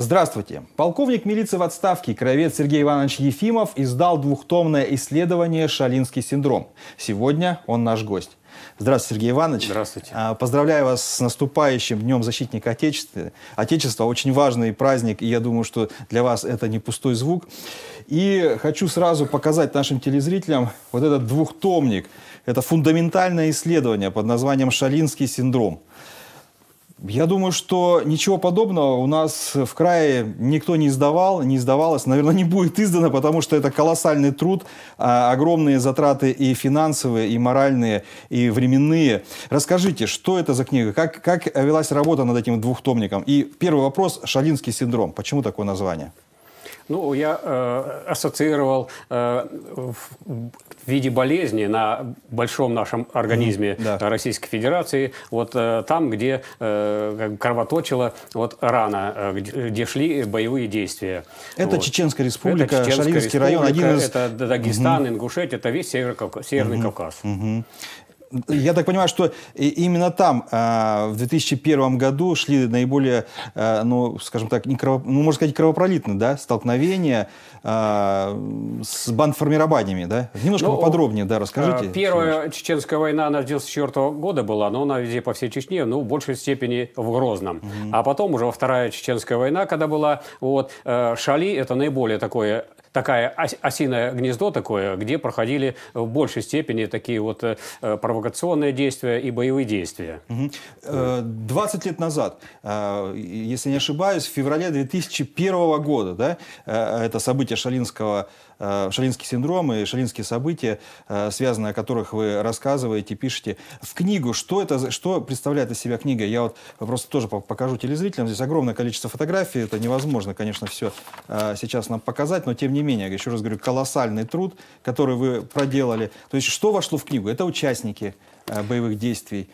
Здравствуйте. Полковник милиции в отставке Кровец Сергей Иванович Ефимов издал двухтомное исследование «Шалинский синдром». Сегодня он наш гость. Здравствуйте, Сергей Иванович. Здравствуйте. А, поздравляю вас с наступающим Днем Защитника Отечества. Отечество – очень важный праздник, и я думаю, что для вас это не пустой звук. И хочу сразу показать нашим телезрителям вот этот двухтомник. Это фундаментальное исследование под названием «Шалинский синдром». Я думаю, что ничего подобного у нас в крае никто не издавал, не издавалось, наверное, не будет издано, потому что это колоссальный труд, а, огромные затраты и финансовые, и моральные, и временные. Расскажите, что это за книга, как, как велась работа над этим двухтомником? И первый вопрос – Шалинский синдром. Почему такое название? Ну, я э, ассоциировал э, в виде болезни на большом нашем организме mm, да. Российской Федерации, вот э, там, где э, кровоточила вот рана, э, где, где шли боевые действия. Это вот. Чеченская республика, это Чеченская Шаринский республика, район, один из... Это Дагестан, mm-hmm. Ингушетия, это весь Северо- Северный mm-hmm. Кавказ. Mm-hmm я так понимаю, что именно там э, в 2001 году шли наиболее, э, ну, скажем так, не крово, ну, можно сказать, кровопролитно, да, столкновения э, с бандформированиями, да? Немножко ну, поподробнее, да, расскажите. Первая конечно. чеченская война, она с 94 года была, но она везде по всей Чечне, ну, в большей степени в Грозном. Угу. А потом уже вторая чеченская война, когда была, вот, Шали, это наиболее такое такая осиное гнездо такое, где проходили в большей степени такие вот э, провокационные действия и боевые действия. 20 э, лет назад, э, если не ошибаюсь, в феврале 2001 года, да, это событие Шалинского Э, шалинский синдром и шалинские события, э, связанные о которых вы рассказываете, пишете. В книгу, что, это, что представляет из себя книга? Я вот просто тоже покажу телезрителям. Здесь огромное количество фотографий. Это невозможно, конечно, все э, сейчас нам показать, но тем не менее, еще раз говорю, колоссальный труд, который вы проделали. То есть что вошло в книгу? Это участники боевых действий.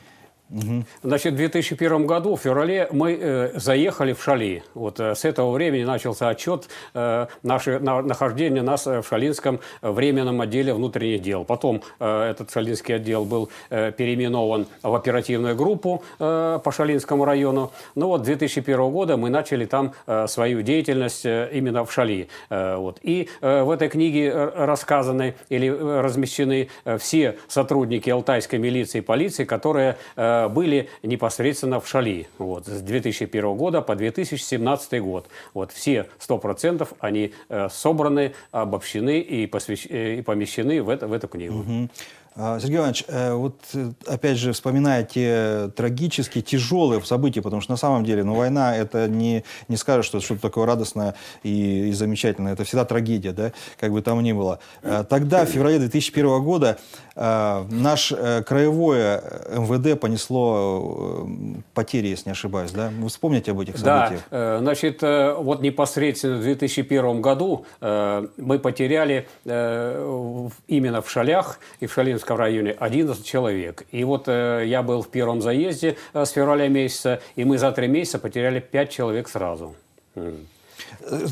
Угу. Значит, в 2001 году, в феврале, мы э, заехали в Шали. Вот э, с этого времени начался отчет э, наше, на, нахождения нас э, в Шалинском э, временном отделе внутренних дел. Потом э, этот Шалинский отдел был э, переименован в оперативную группу э, по Шалинскому району. Но ну вот 2001 года мы начали там э, свою деятельность э, именно в Шали. Э, вот. И э, в этой книге э, рассказаны или размещены все сотрудники алтайской милиции и полиции, которые э, были непосредственно в Шали. Вот, с 2001 года по 2017 год. Вот, все 100% они э, собраны, обобщены и, посвящ... Э, и помещены в, это, в эту книгу. Угу. А, Сергей Иванович, э, вот э, опять же вспоминая те трагические, тяжелые события, потому что на самом деле, ну, война, это не, не скажешь, что это что-то такое радостное и, и замечательное, это всегда трагедия, да, как бы там ни было. Э, тогда, в феврале 2001 года, наш краевое МВД понесло потери, если не ошибаюсь, да? Вы вспомните об этих событиях? Да, значит, вот непосредственно в 2001 году мы потеряли именно в Шалях и в Шалинском Киевском районе 11 человек. И вот э, я был в первом заезде э, с февраля месяца, и мы за три месяца потеряли 5 человек сразу. Э,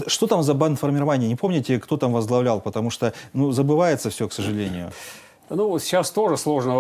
что там за бандформирование? Не помните, кто там возглавлял? Потому что ну, забывается все, к сожалению. Ну, сейчас тоже сложно,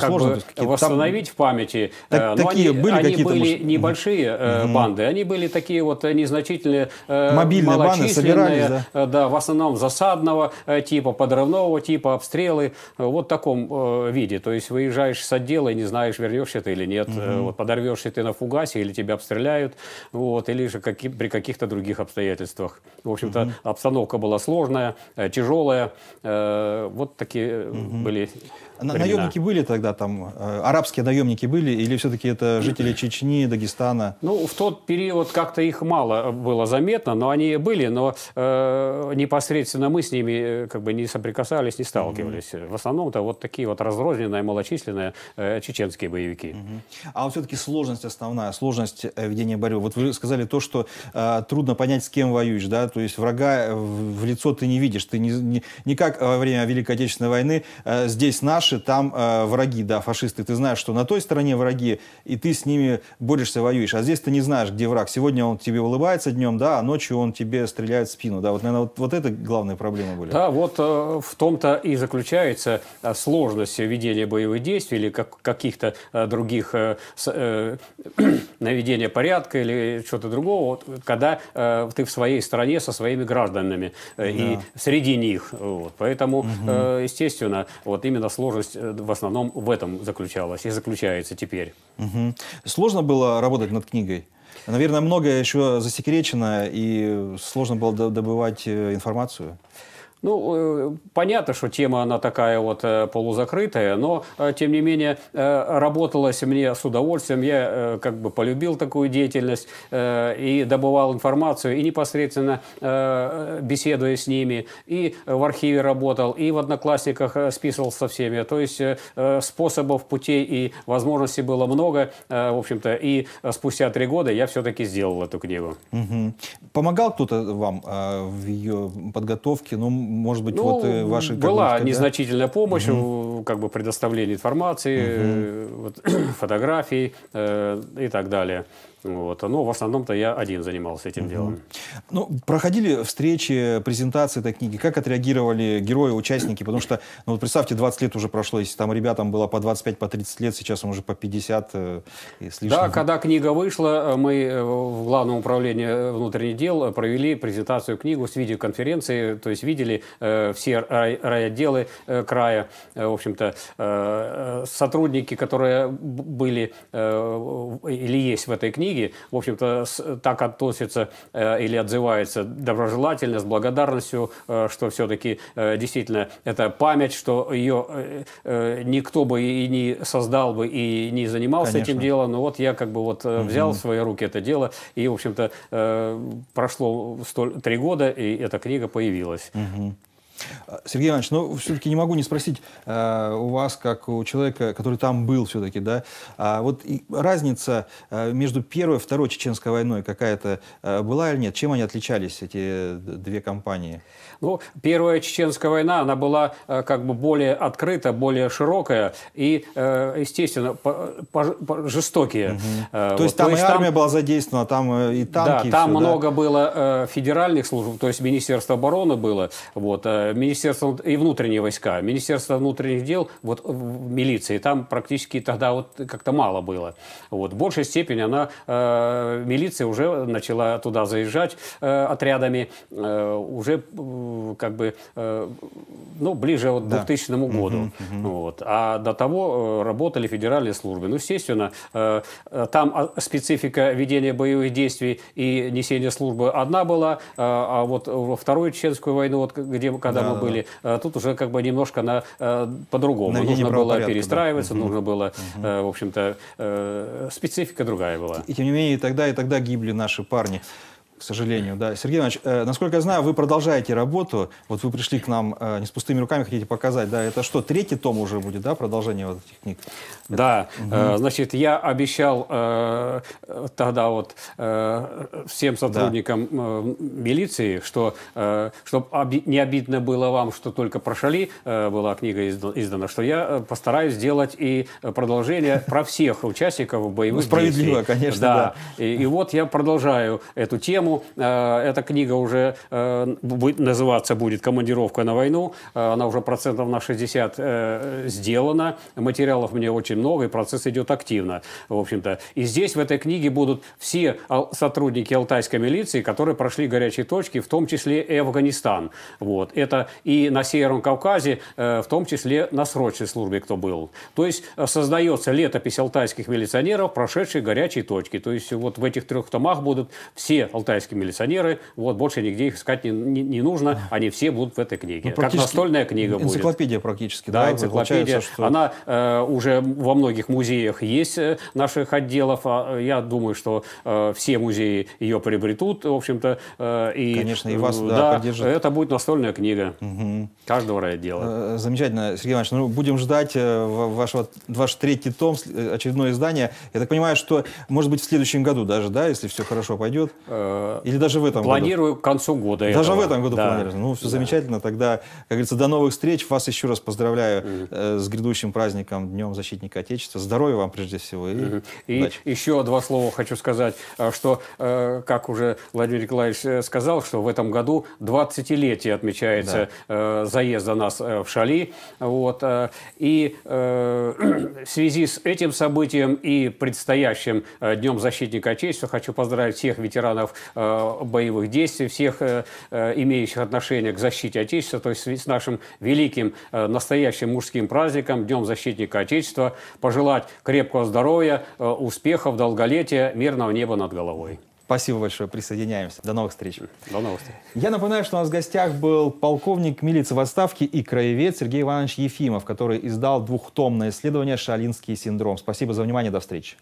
как сложно бы, восстановить там... в памяти. Так, э, Но такие они, были они какие-то, были может... небольшие угу. банды, они были такие вот э, незначительные, Мобильные банды собирались, да? да, в основном засадного типа, подрывного типа, обстрелы, вот в таком виде. То есть выезжаешь с отдела и не знаешь, вернешься ты или нет, угу. вот подорвешься ты на фугасе или тебя обстреляют, вот, или же как, при каких-то других обстоятельствах. В общем-то, угу. обстановка была сложная, тяжелая, вот такие... Угу были на, наемники были тогда там, э, арабские наемники были, или все-таки это жители Чечни, Дагестана? Ну, в тот период как-то их мало было заметно, но они были, но э, непосредственно мы с ними э, как бы не соприкасались, не сталкивались. Mm-hmm. В основном-то вот такие вот разрозненные, малочисленные э, чеченские боевики. Mm-hmm. А вот все-таки сложность основная, сложность э, ведения борьбы. Вот вы сказали то, что э, трудно понять, с кем воюешь, да, то есть врага в лицо ты не видишь, ты не, не, не как во время Великой Отечественной войны э, здесь наш, наши там э, враги, да, фашисты. Ты знаешь, что на той стороне враги, и ты с ними борешься, воюешь. А здесь ты не знаешь, где враг. Сегодня он тебе улыбается днем, да, а ночью он тебе стреляет в спину. Да, вот, наверное, вот, вот это главные проблемы были. Да, вот э, в том-то и заключается э, сложность ведения боевых действий или как, каких-то э, других э, э, наведения порядка или чего то другого, вот, когда э, ты в своей стране со своими гражданами э, да. и среди них. Вот, поэтому, угу. э, естественно, вот именно сложность есть э, в основном в этом заключалась и заключается теперь. Угу. Сложно было работать над книгой? Наверное, многое еще засекречено, и сложно было добывать э, информацию. Ну, э, понятно, что тема, она такая вот э, полузакрытая, но, э, тем не менее, работалось мне с удовольствием. Я как бы полюбил такую деятельность и добывал информацию, и непосредственно беседуя с ними, и в архиве работал, и в «Одноклассниках» списывал со всеми. То есть способов, путей и возможностей было много, в общем-то, и спустя три года я все-таки сделал эту книгу. Угу. Помогал кто-то вам в ее подготовке? Ну, может быть, э, ну, вот ваши... Была сказать, незначительная да? помощь угу. как бы, предоставление информации, угу. вот, фотографий э, и так далее. Вот. Но в основном-то я один занимался этим угу. делом. Ну, проходили встречи, презентации этой книги. Как отреагировали герои, участники? Потому что, ну вот представьте, 20 лет уже прошло, если там ребятам было по 25-30 по 30 лет, сейчас им уже по 50 э, с лишним. Да, когда книга вышла, э, мы э, в Главном управлении э, внутренних дел провели презентацию книгу с видеоконференции, то есть видели э, все рай, райотделы э, края, э, в общем-то, э, сотрудники, которые были э, или есть в этой книге, книги, в общем-то, так относится э, или отзывается доброжелательно, с благодарностью, э, что все-таки э, действительно это память, что ее никто бы и не создал бы, и не занимался Конечно. этим делом, но вот я как бы вот взял угу. в свои руки это дело, и, в общем-то, прошло столь, три года, и эта книга появилась. Угу. Сергей Иванович, ну, все-таки не могу не спросить э, у вас, как у человека, который там был все-таки, да, а вот и разница э, между первой и второй чеченской войной какая-то э, была или нет? Чем они отличались, эти две компании? Ну, первая чеченская война, она была э, как бы более открыта, более широкая и, э, естественно, по, по, по, жестокие. Угу. Э, то вот, есть там то есть и армия там... была задействована, там э, и танки. Да, и там все, много да? было э, федеральных служб, то есть Министерство обороны было, вот, э, Министерство и внутренние войска, Министерство внутренних дел, вот милиции, там практически тогда вот как-то мало было. Вот. В большей степени она, э, милиция уже начала туда заезжать э, отрядами, э, уже э, как бы, э, ну, ближе вот, к да. 2000 году. Угу, угу. Вот. А до того э, работали федеральные службы. Ну, естественно, э, там а, специфика ведения боевых действий и несения службы одна была, э, а вот во Вторую Чеченскую войну, вот, где, когда когда да, мы да, были. Да. А тут уже как бы немножко на, э, по-другому. На нужно было перестраиваться, да. нужно было, э, в общем-то, э, специфика другая была. И тем не менее, и тогда, и тогда гибли наши парни к сожалению, да. Сергей Иванович, э, насколько я знаю, вы продолжаете работу. Вот вы пришли к нам э, не с пустыми руками, хотите показать, да. Это что, третий том уже будет, да, продолжение вот этих книг? Да. Угу. Э, значит, я обещал э, тогда вот э, всем сотрудникам да. Э, милиции, что э, чтобы оби- не обидно было вам, что только прошли, э, была книга издана, что я э, постараюсь сделать и продолжение про всех участников боевых ну, действий. Справедливо, конечно, да. и вот я продолжаю эту тему Поэтому э, эта книга уже э, будет, называться будет «Командировка на войну». Э, она уже процентов на 60 э, сделана. Материалов мне очень много, и процесс идет активно, в общем-то. И здесь, в этой книге, будут все сотрудники алтайской милиции, которые прошли горячие точки, в том числе и Афганистан. Вот. Это и на Северном Кавказе, э, в том числе на срочной службе, кто был. То есть э, создается летопись алтайских милиционеров, прошедших горячие точки. То есть вот в этих трех томах будут все алтайские китайские милиционеры, вот, больше нигде их искать не, не, не нужно, они все будут в этой книге. Ну, как настольная книга энциклопедия практически. Да, да энциклопедия. Что... Она э, уже во многих музеях есть э, наших отделов, а я думаю, что э, все музеи ее приобретут, в общем-то. Э, и, Конечно, и э, вас, да, да Это будет настольная книга угу. каждого райотдела. Э, замечательно, Сергей Иванович. Ну, будем ждать вашего, ваш третий том, очередное издание. Я так понимаю, что, может быть, в следующем году даже, да, если все хорошо пойдет? Э, Или даже в этом Планирую году. к концу года Даже этого. в этом году да. планирую. Ну, все да. замечательно. Тогда, как говорится, до новых встреч. Вас еще раз поздравляю угу. с грядущим праздником, Днем Защитника Отечества. Здоровья вам прежде всего. И, угу. и еще два слова хочу сказать, э, что, как уже Владимир Николаевич сказал, что в этом году 20-летие отмечается да. заезда нас в Шали. Вот. И в связи с этим событием и предстоящим Днем Защитника Отечества хочу поздравить всех ветеранов Э, боевых действий, всех э, э, имеющих отношение к защите Отечества, то есть с нашим великим настоящим мужским праздником, Днем Защитника Отечества, пожелать крепкого здоровья, успехов, долголетия, мирного неба над головой. Спасибо большое, присоединяемся. До новых встреч. До новых встреч. Я напоминаю, что у нас в гостях был полковник милиции в отставке и краевед Сергей Иванович Ефимов, который издал двухтомное исследование «Шалинский синдром». Спасибо за внимание, до встречи.